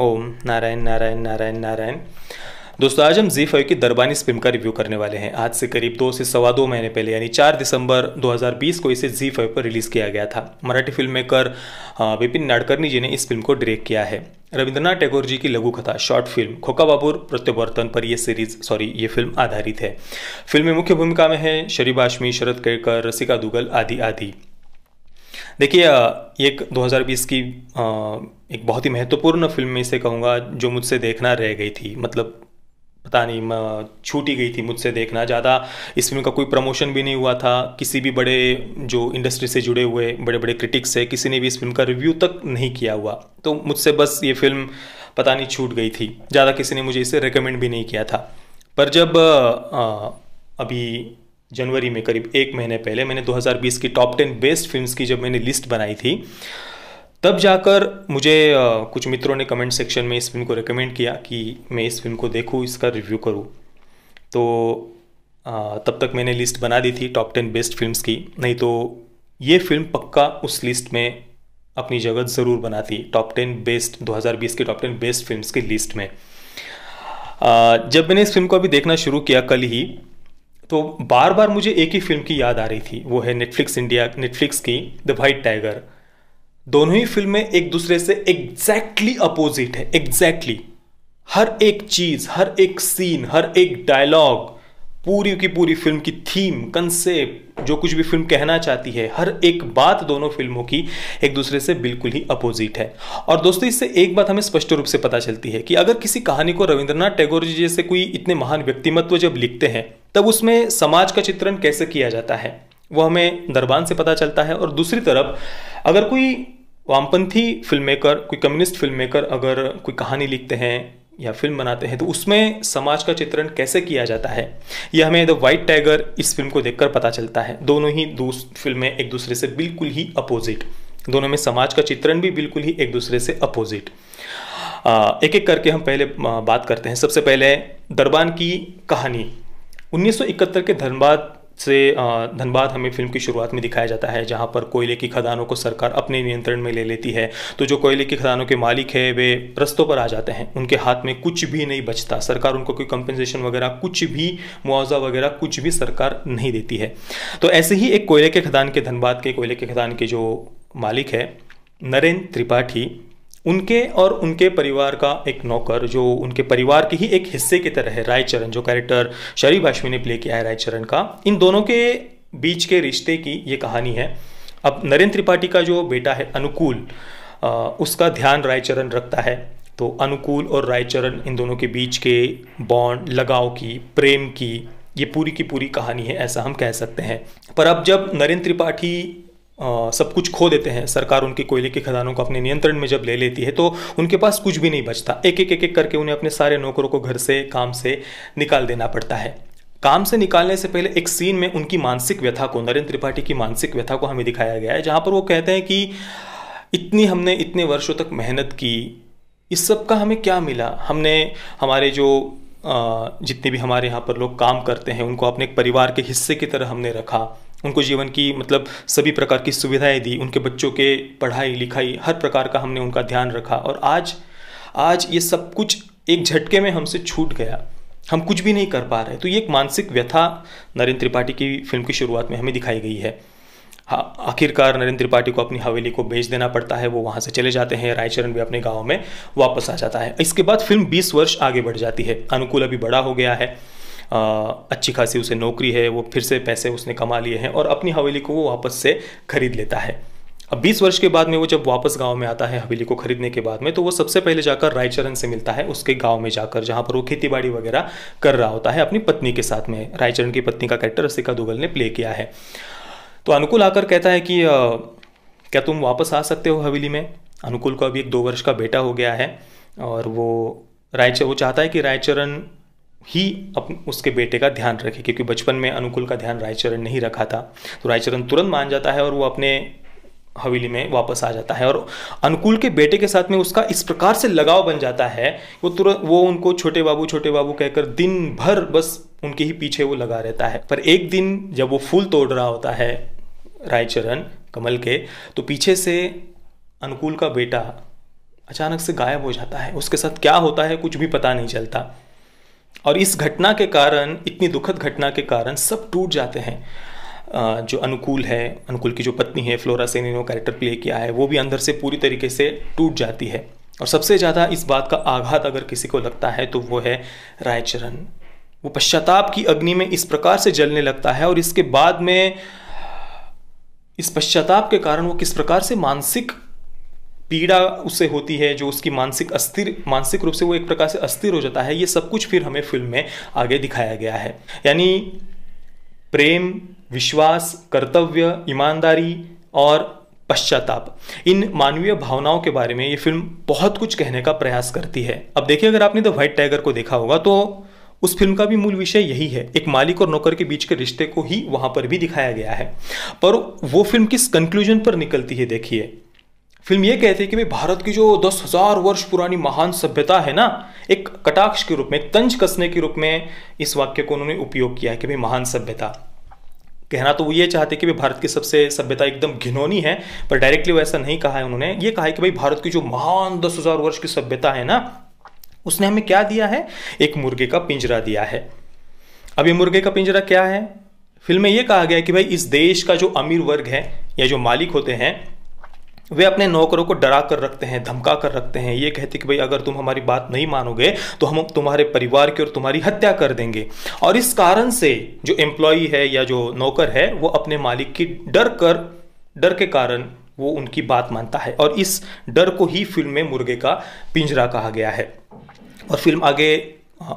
ओम नारायण नारायण नारायण नारायण दोस्तों आज हम जी फाइव की दरबानी फिल्म का रिव्यू करने वाले हैं आज से करीब दो से सवा दो महीने पहले यानी चार दिसंबर 2020 को इसे जी फाइव पर रिलीज़ किया गया था मराठी फिल्म मेकर विपिन नाडकर्णी जी ने इस फिल्म को डायरेक्ट किया है रविंद्रनाथ टैगोर जी की लघु कथा शॉर्ट फिल्म खोका बाबूर प्रत्युवर्तन पर यह सीरीज सॉरी ये फिल्म आधारित है फिल्म में मुख्य भूमिका में है शरीब आशमी शरद केड़कर रसिका दुगल आदि आदि देखिए एक 2020 की एक बहुत ही महत्वपूर्ण फिल्म में से कहूँगा जो मुझसे देखना रह गई थी मतलब पता नहीं छूटी गई थी मुझसे देखना ज़्यादा इस फिल्म का कोई प्रमोशन भी नहीं हुआ था किसी भी बड़े जो इंडस्ट्री से जुड़े हुए बड़े बड़े क्रिटिक्स है किसी ने भी इस फिल्म का रिव्यू तक नहीं किया हुआ तो मुझसे बस ये फिल्म पता नहीं छूट गई थी ज़्यादा किसी ने मुझे इसे रिकमेंड भी नहीं किया था पर जब आ, अभी जनवरी में करीब एक महीने पहले मैंने 2020 की टॉप टेन बेस्ट फिल्म्स की जब मैंने लिस्ट बनाई थी तब जाकर मुझे कुछ मित्रों ने कमेंट सेक्शन में इस फिल्म को रिकमेंड किया कि मैं इस फिल्म को देखूँ इसका रिव्यू करूँ तो तब तक मैंने लिस्ट बना दी थी टॉप टेन बेस्ट फिल्म्स की नहीं तो ये फिल्म पक्का उस लिस्ट में अपनी जगह ज़रूर बनाती टॉप टेन बेस्ट 2020 की टॉप टेन बेस्ट फिल्म्स की लिस्ट में जब मैंने इस फिल्म को अभी देखना शुरू किया कल ही तो बार बार मुझे एक ही फिल्म की याद आ रही थी वो है नेटफ्लिक्स इंडिया नेटफ्लिक्स की द वाइट टाइगर दोनों ही फिल्में एक दूसरे से एग्जैक्टली अपोजिट है एग्जैक्टली हर एक चीज़ हर एक सीन हर एक डायलॉग पूरी की पूरी फिल्म की थीम कंसेप्ट जो कुछ भी फिल्म कहना चाहती है हर एक बात दोनों फिल्मों की एक दूसरे से बिल्कुल ही अपोजिट है और दोस्तों इससे एक बात हमें स्पष्ट रूप से पता चलती है कि अगर किसी कहानी को रविंद्रनाथ टैगोर जी जैसे कोई इतने महान व्यक्तिमत्व जब लिखते हैं तब उसमें समाज का चित्रण कैसे किया जाता है वह हमें दरबान से पता चलता है और दूसरी तरफ अगर कोई वामपंथी फिल्म मेकर कोई कम्युनिस्ट फिल्म मेकर अगर कोई कहानी लिखते हैं या फिल्म बनाते हैं तो उसमें समाज का चित्रण कैसे किया जाता है यह हमें द वाइट टाइगर इस फिल्म को देखकर पता चलता है दोनों ही दो फिल्में एक दूसरे से बिल्कुल ही अपोजिट दोनों में समाज का चित्रण भी बिल्कुल ही एक दूसरे से अपोजिट एक एक करके हम पहले बात करते हैं सबसे पहले दरबान की कहानी 1971 के धनबाद से धनबाद हमें फिल्म की शुरुआत में दिखाया जाता है जहाँ पर कोयले की खदानों को सरकार अपने नियंत्रण में ले लेती है तो जो कोयले की खदानों के मालिक है वे रस्तों पर आ जाते हैं उनके हाथ में कुछ भी नहीं बचता सरकार उनको कोई कंपनसेशन वगैरह कुछ भी मुआवजा वगैरह कुछ भी सरकार नहीं देती है तो ऐसे ही एक कोयले के खदान के धनबाद के कोयले के खदान के जो मालिक है नरेंद्र त्रिपाठी उनके और उनके परिवार का एक नौकर जो उनके परिवार के ही एक हिस्से की तरह है रायचरण जो कैरेक्टर शरीफ हाशमी ने प्ले किया है रायचरण का इन दोनों के बीच के रिश्ते की ये कहानी है अब नरेंद्र त्रिपाठी का जो बेटा है अनुकूल आ, उसका ध्यान रायचरण रखता है तो अनुकूल और रायचरण इन दोनों के बीच के बॉन्ड लगाव की प्रेम की ये पूरी की पूरी कहानी है ऐसा हम कह सकते हैं पर अब जब नरेंद्र त्रिपाठी आ, सब कुछ खो देते हैं सरकार उनके कोयले के खदानों को अपने नियंत्रण में जब ले लेती है तो उनके पास कुछ भी नहीं बचता एक एक एक एक करके उन्हें अपने सारे नौकरों को घर से काम से निकाल देना पड़ता है काम से निकालने से पहले एक सीन में उनकी मानसिक व्यथा को नरेंद्र त्रिपाठी की मानसिक व्यथा को हमें दिखाया गया है जहाँ पर वो कहते हैं कि इतनी हमने इतने वर्षों तक मेहनत की इस सब का हमें क्या मिला हमने हमारे जो जितने भी हमारे यहाँ पर लोग काम करते हैं उनको अपने परिवार के हिस्से की तरह हमने रखा उनको जीवन की मतलब सभी प्रकार की सुविधाएं दी उनके बच्चों के पढ़ाई लिखाई हर प्रकार का हमने उनका ध्यान रखा और आज आज ये सब कुछ एक झटके में हमसे छूट गया हम कुछ भी नहीं कर पा रहे तो ये एक मानसिक व्यथा नरेंद्र त्रिपाठी की फिल्म की शुरुआत में हमें दिखाई गई है हाँ आखिरकार नरेंद्र त्रिपाठी को अपनी हवेली को बेच देना पड़ता है वो वहाँ से चले जाते हैं रायचरण भी अपने गाँव में वापस आ जाता है इसके बाद फिल्म बीस वर्ष आगे बढ़ जाती है अनुकूल अभी बड़ा हो गया है अच्छी खासी उसे नौकरी है वो फिर से पैसे उसने कमा लिए हैं और अपनी हवेली को वो वापस से खरीद लेता है अब बीस वर्ष के बाद में वो जब वापस गांव में आता है हवेली को खरीदने के बाद में तो वो सबसे पहले जाकर रायचरण से मिलता है उसके गांव में जाकर जहां पर वो खेती बाड़ी वगैरह कर रहा होता है अपनी पत्नी के साथ में रायचरण की पत्नी का कैरेक्टर रसिका दुगल ने प्ले किया है तो अनुकूल आकर कहता है कि आ, क्या तुम वापस आ सकते हो हवेली में अनुकूल को अभी एक दो वर्ष का बेटा हो गया है और वो रायचर वो चाहता है कि रायचरण ही अपने उसके बेटे का ध्यान रखे क्योंकि बचपन में अनुकूल का ध्यान रायचरण नहीं रखा था तो रायचरण तुरंत मान जाता है और वो अपने हवेली में वापस आ जाता है और अनुकूल के बेटे के साथ में उसका इस प्रकार से लगाव बन जाता है वो तुरंत वो उनको छोटे बाबू छोटे बाबू कहकर दिन भर बस उनके ही पीछे वो लगा रहता है पर एक दिन जब वो फूल तोड़ रहा होता है रायचरण कमल के तो पीछे से अनुकूल का बेटा अचानक से गायब हो जाता है उसके साथ क्या होता है कुछ भी पता नहीं चलता और इस घटना के कारण इतनी दुखद घटना के कारण सब टूट जाते हैं जो अनुकूल है अनुकूल की जो पत्नी है फ्लोरा सेन ने कैरेक्टर प्ले किया है वो भी अंदर से पूरी तरीके से टूट जाती है और सबसे ज़्यादा इस बात का आघात अगर किसी को लगता है तो वो है रायचरण वो पश्चाताप की अग्नि में इस प्रकार से जलने लगता है और इसके बाद में इस पश्चाताप के कारण वो किस प्रकार से मानसिक पीड़ा उससे होती है जो उसकी मानसिक अस्थिर मानसिक रूप से वो एक प्रकार से अस्थिर हो जाता है ये सब कुछ फिर हमें फिल्म में आगे दिखाया गया है यानी प्रेम विश्वास कर्तव्य ईमानदारी और पश्चाताप इन मानवीय भावनाओं के बारे में ये फिल्म बहुत कुछ कहने का प्रयास करती है अब देखिए अगर आपने द व्हाइट टाइगर को देखा होगा तो उस फिल्म का भी मूल विषय यही है एक मालिक और नौकर के बीच के रिश्ते को ही वहां पर भी दिखाया गया है पर वो फिल्म किस कंक्लूजन पर निकलती है देखिए फिल्म ये कहती है कि भाई भारत की जो दस हजार वर्ष पुरानी महान सभ्यता है ना एक कटाक्ष के रूप में तंज कसने के रूप में इस वाक्य को उन्होंने उपयोग किया है कि भाई महान सभ्यता कहना तो वो ये चाहते कि भाई भारत की सबसे सभ्यता एकदम घिनौनी है पर डायरेक्टली वो ऐसा नहीं कहा है उन्होंने ये कहा है कि भाई भारत की जो महान दस हजार वर्ष की सभ्यता है ना उसने हमें क्या दिया है एक मुर्गे का पिंजरा दिया है अब ये मुर्गे का पिंजरा क्या है फिल्म में ये कहा गया है कि भाई इस देश का जो अमीर वर्ग है या जो मालिक होते हैं वे अपने नौकरों को डरा कर रखते हैं धमका कर रखते हैं ये कहते कि भाई अगर तुम हमारी बात नहीं मानोगे तो हम तुम्हारे परिवार की और तुम्हारी हत्या कर देंगे और इस कारण से जो एम्प्लॉई है या जो नौकर है वो अपने मालिक की डर कर डर के कारण वो उनकी बात मानता है और इस डर को ही फिल्म में मुर्गे का पिंजरा कहा गया है और फिल्म आगे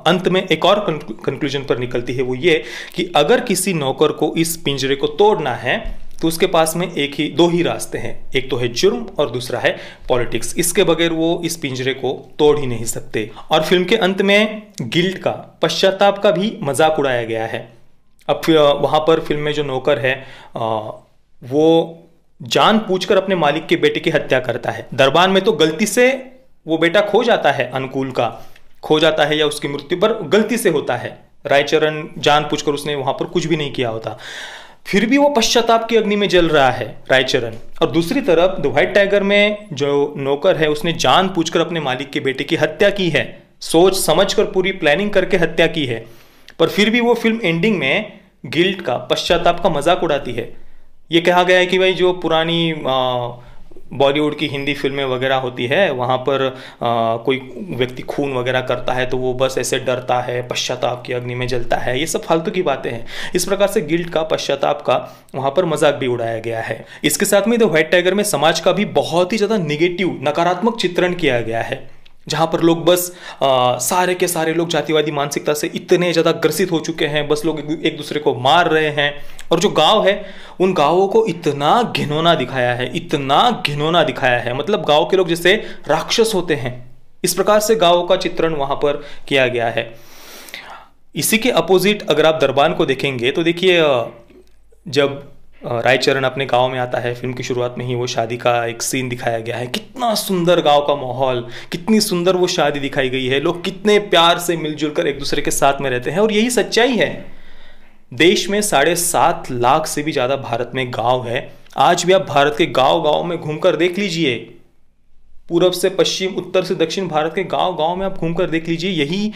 अंत में एक और कंक्लूजन पर निकलती है वो ये कि अगर किसी नौकर को इस पिंजरे को तोड़ना है तो उसके पास में एक ही दो ही रास्ते हैं एक तो है जुर्म और दूसरा है पॉलिटिक्स इसके बगैर वो इस पिंजरे को तोड़ ही नहीं सकते और फिल्म के अंत में गिल्ट का पश्चाताप का भी मजाक उड़ाया गया है अब वहां पर फिल्म में जो नौकर है वो जान पूछ अपने मालिक के बेटे की हत्या करता है दरबार में तो गलती से वो बेटा खो जाता है अनुकूल का खो जाता है या उसकी मृत्यु पर गलती से होता है रायचरण जान पूछकर उसने वहां पर कुछ भी नहीं किया होता फिर भी वो पश्चाताप की अग्नि में जल रहा है रायचरण और दूसरी तरफ द व्हाइट टाइगर में जो नौकर है उसने जान पूछकर अपने मालिक के बेटे की हत्या की है सोच समझकर पूरी प्लानिंग करके हत्या की है पर फिर भी वो फिल्म एंडिंग में गिल्ट का पश्चाताप का मजाक उड़ाती है ये कहा गया है कि भाई जो पुरानी आ, बॉलीवुड की हिंदी फिल्में वगैरह होती है वहाँ पर आ, कोई व्यक्ति खून वगैरह करता है तो वो बस ऐसे डरता है पश्चाताप की अग्नि में जलता है ये सब फालतू की बातें हैं इस प्रकार से गिल्ट का पश्चाताप का वहाँ पर मजाक भी उड़ाया गया है इसके साथ में द व्हाइट टाइगर में समाज का भी बहुत ही ज़्यादा निगेटिव नकारात्मक चित्रण किया गया है जहाँ पर लोग बस आ, सारे के सारे लोग जातिवादी मानसिकता से इतने ज़्यादा ग्रसित हो चुके हैं बस लोग एक दूसरे को मार रहे हैं और जो गांव है उन गांवों को इतना घिनौना दिखाया है इतना घिनौना दिखाया है मतलब गांव के लोग जैसे राक्षस होते हैं इस प्रकार से गांवों का चित्रण वहाँ पर किया गया है इसी के अपोजिट अगर आप दरबान को देखेंगे तो देखिए जब रायचरण अपने गांव में आता है फिल्म की शुरुआत में ही वो शादी का एक सीन दिखाया गया है कितना सुंदर गांव का माहौल कितनी सुंदर वो शादी दिखाई गई है लोग कितने प्यार से मिलजुल कर एक दूसरे के साथ में रहते हैं और यही सच्चाई है देश में साढ़े सात लाख से भी ज़्यादा भारत में गांव है आज भी आप भारत के गांव गांव में घूमकर देख लीजिए पूर्व से पश्चिम उत्तर से दक्षिण भारत के गांव गांव में आप घूमकर देख लीजिए यही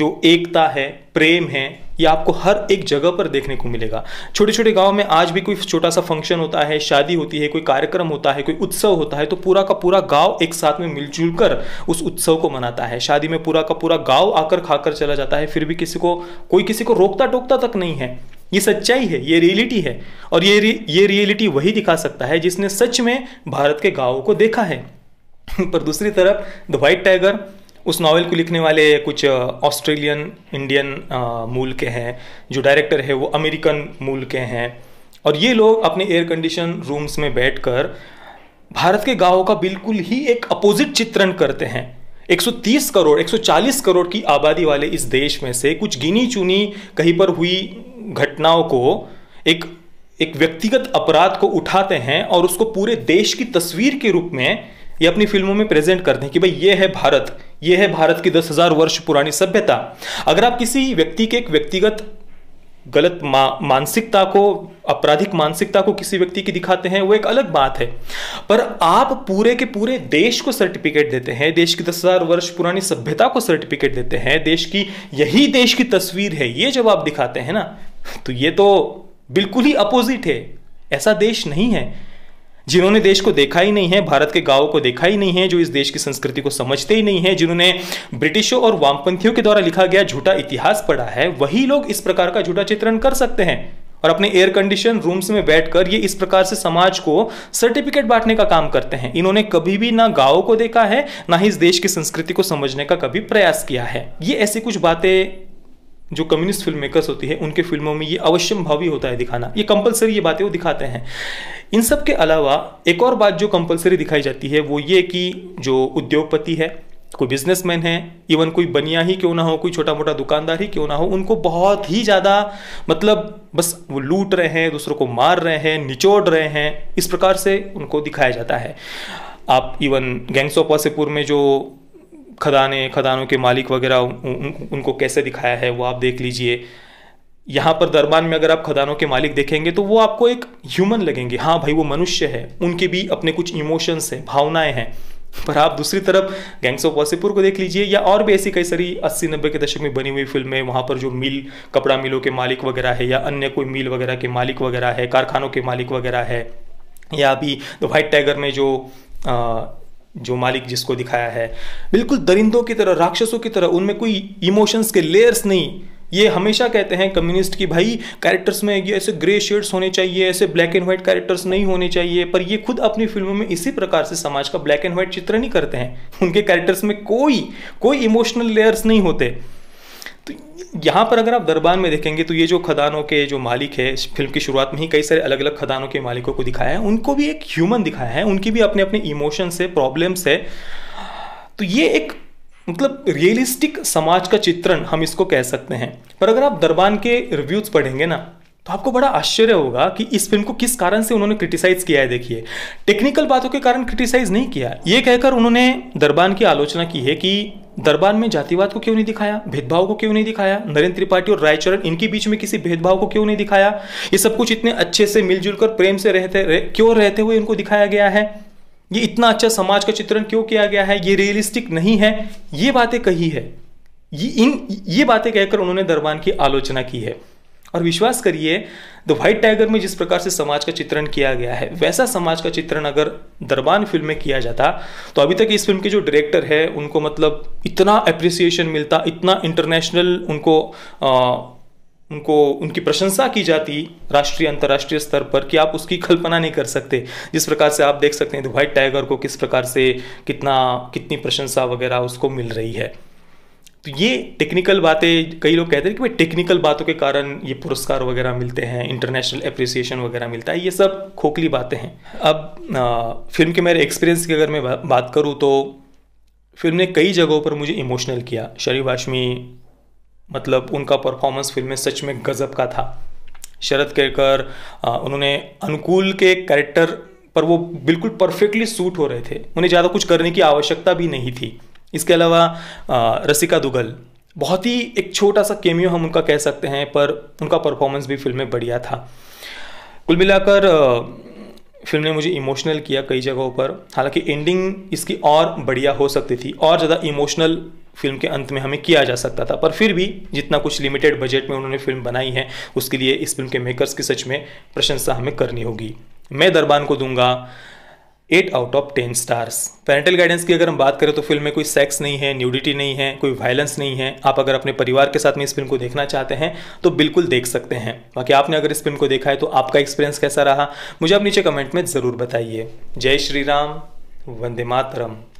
जो एकता है प्रेम है ये आपको हर एक जगह पर देखने को मिलेगा छोटे छोटे गाँव में आज भी कोई छोटा सा फंक्शन होता है शादी होती है कोई कार्यक्रम होता है कोई उत्सव होता है तो पूरा का पूरा गांव एक साथ में मिलजुल कर उस उत्सव को मनाता है शादी में पूरा का पूरा गाँव आकर खाकर चला जाता है फिर भी किसी को कोई किसी को रोकता टोकता तक नहीं है ये सच्चाई है ये रियलिटी है और ये ये रियलिटी वही दिखा सकता है जिसने सच में भारत के गाँव को देखा है पर दूसरी तरफ द वाइट टाइगर उस नावल को लिखने वाले कुछ ऑस्ट्रेलियन इंडियन मूल के हैं जो डायरेक्टर है वो अमेरिकन मूल के हैं और ये लोग अपने एयर कंडीशन रूम्स में बैठकर भारत के गाँव का बिल्कुल ही एक अपोजिट चित्रण करते हैं 130 करोड़ 140 करोड़ की आबादी वाले इस देश में से कुछ गिनी चुनी कहीं पर हुई घटनाओं को एक एक व्यक्तिगत अपराध को उठाते हैं और उसको पूरे देश की तस्वीर के रूप में ये अपनी फिल्मों में प्रेजेंट करते हैं कि भाई ये है भारत ये है भारत की दस हजार वर्ष पुरानी सभ्यता अगर आप किसी व्यक्ति के एक व्यक्तिगत गलत मा, मानसिकता को आपराधिक मानसिकता को किसी व्यक्ति की दिखाते हैं वो एक अलग बात है पर आप पूरे के पूरे देश को सर्टिफिकेट देते हैं देश की दस हजार वर्ष पुरानी सभ्यता को सर्टिफिकेट देते हैं देश की यही देश की तस्वीर है ये जब आप दिखाते हैं ना तो ये तो बिल्कुल ही अपोजिट है ऐसा देश नहीं है जिन्होंने देश को देखा ही नहीं है भारत के गांवों को देखा ही नहीं है जो इस देश की संस्कृति को समझते ही नहीं है जिन्होंने ब्रिटिशों और वामपंथियों के द्वारा लिखा गया झूठा इतिहास पढ़ा है वही लोग इस प्रकार का झूठा चित्रण कर सकते हैं और अपने एयर कंडीशन रूम्स में बैठकर ये इस प्रकार से समाज को सर्टिफिकेट बांटने का काम करते हैं इन्होंने कभी भी ना गांवों को देखा है ना ही इस देश की संस्कृति को समझने का कभी प्रयास किया है ये ऐसी कुछ बातें जो कम्युनिस्ट फिल्म मेकर्स होती है उनके फिल्मों में ये अवश्यम भावी होता है दिखाना ये कंपलसरी ये बातें वो दिखाते हैं इन सब के अलावा एक और बात जो कंपलसरी दिखाई जाती है वो ये कि जो उद्योगपति है कोई बिजनेसमैन है इवन कोई बनिया ही क्यों ना हो कोई छोटा मोटा दुकानदार ही क्यों ना हो उनको बहुत ही ज़्यादा मतलब बस वो लूट रहे हैं दूसरों को मार रहे हैं निचोड़ रहे हैं इस प्रकार से उनको दिखाया जाता है आप इवन गैंग्स ऑफ वासेपुर में जो खदाने खदानों के मालिक वगैरह उनको कैसे दिखाया है वो आप देख लीजिए यहाँ पर दरबान में अगर आप खदानों के मालिक देखेंगे तो वो आपको एक ह्यूमन लगेंगे हाँ भाई वो मनुष्य है उनके भी अपने कुछ इमोशंस हैं भावनाएं हैं पर आप दूसरी तरफ गैंग्स ऑफ वासीपुर को देख लीजिए या और भी ऐसी कई सारी अस्सी नब्बे के दशक में बनी हुई फिल्में वहाँ पर जो मिल कपड़ा मिलों के मालिक वगैरह है या अन्य कोई मिल वगैरह के मालिक वगैरह है कारखानों के मालिक वगैरह है या अभी द वाइट टाइगर में जो जो मालिक जिसको दिखाया है बिल्कुल दरिंदों की तरह राक्षसों की तरह उनमें कोई इमोशंस के लेयर्स नहीं ये हमेशा कहते हैं कम्युनिस्ट की भाई कैरेक्टर्स में ये ऐसे ग्रे शेड्स होने चाहिए ऐसे ब्लैक एंड व्हाइट कैरेक्टर्स नहीं होने चाहिए पर ये खुद अपनी फिल्मों में इसी प्रकार से समाज का ब्लैक एंड व्हाइट चित्र नहीं करते हैं उनके कैरेक्टर्स में कोई कोई इमोशनल लेयर्स नहीं होते तो यहाँ पर अगर आप दरबार में देखेंगे तो ये जो खदानों के जो मालिक है फिल्म की शुरुआत में ही कई सारे अलग अलग खदानों के मालिकों को दिखाया है उनको भी एक ह्यूमन दिखाया है उनकी भी अपने अपने इमोशंस है प्रॉब्लम्स है तो ये एक मतलब रियलिस्टिक समाज का चित्रण हम इसको कह सकते हैं पर अगर आप दरबान के रिव्यूज़ पढ़ेंगे ना तो आपको बड़ा आश्चर्य होगा कि इस फिल्म को किस कारण से उन्होंने क्रिटिसाइज किया है देखिए टेक्निकल बातों के कारण क्रिटिसाइज नहीं किया ये कहकर उन्होंने दरबान की आलोचना की है कि दरबार में जातिवाद को क्यों नहीं दिखाया भेदभाव को क्यों नहीं दिखाया नरेंद्र त्रिपाठी और रायचरण इनके बीच में किसी भेदभाव को क्यों नहीं दिखाया ये सब कुछ इतने अच्छे से मिलजुल कर प्रेम से रहते रह, क्यों रहते हुए इनको दिखाया गया है ये इतना अच्छा समाज का चित्रण क्यों किया गया है ये रियलिस्टिक नहीं है ये बातें कही है ये इन ये बातें कहकर उन्होंने दरबान की आलोचना की है और विश्वास करिए द व्हाइट टाइगर में जिस प्रकार से समाज का चित्रण किया गया है वैसा समाज का चित्रण अगर दरबान फिल्म में किया जाता तो अभी तक इस फिल्म के जो डायरेक्टर है उनको मतलब इतना अप्रिसिएशन मिलता इतना इंटरनेशनल उनको आ, उनको उनकी प्रशंसा की जाती राष्ट्रीय अंतर्राष्ट्रीय स्तर पर कि आप उसकी कल्पना नहीं कर सकते जिस प्रकार से आप देख सकते हैं द व्हाइट टाइगर को किस प्रकार से कितना कितनी प्रशंसा वगैरह उसको मिल रही है तो ये टेक्निकल बातें कई लोग कहते हैं कि भाई टेक्निकल बातों के कारण ये पुरस्कार वगैरह मिलते हैं इंटरनेशनल अप्रिसिएशन वगैरह मिलता है ये सब खोखली बातें हैं अब आ, फिल्म के मेरे एक्सपीरियंस की अगर मैं बात करूँ तो फिल्म ने कई जगहों पर मुझे इमोशनल किया शरीफ हाशमी मतलब उनका परफॉर्मेंस फिल्म में सच में गज़ब का था शरद केरकर उन्होंने अनुकूल के कैरेक्टर पर वो बिल्कुल परफेक्टली सूट हो रहे थे उन्हें ज़्यादा कुछ करने की आवश्यकता भी नहीं थी इसके अलावा रसिका दुगल बहुत ही एक छोटा सा केमियो हम उनका कह सकते हैं पर उनका परफॉर्मेंस भी फिल्म में बढ़िया था कुल मिलाकर फिल्म ने मुझे इमोशनल किया कई जगहों पर हालांकि एंडिंग इसकी और बढ़िया हो सकती थी और ज़्यादा इमोशनल फिल्म के अंत में हमें किया जा सकता था पर फिर भी जितना कुछ लिमिटेड बजट में उन्होंने फिल्म बनाई है उसके लिए इस फिल्म के मेकर्स की सच में प्रशंसा हमें करनी होगी मैं दरबान को दूंगा eight out of ten stars parental guidance की अगर हम बात करें तो फिल्म में कोई सेक्स नहीं है न्यूडिटी नहीं है कोई वायलेंस नहीं है आप अगर अपने परिवार के साथ में इस फिल्म को देखना चाहते हैं तो बिल्कुल देख सकते हैं बाकी आपने अगर इस फिल्म को देखा है तो आपका एक्सपीरियंस कैसा रहा मुझे आप नीचे कमेंट में ज़रूर बताइए जय श्री राम वंदे मातरम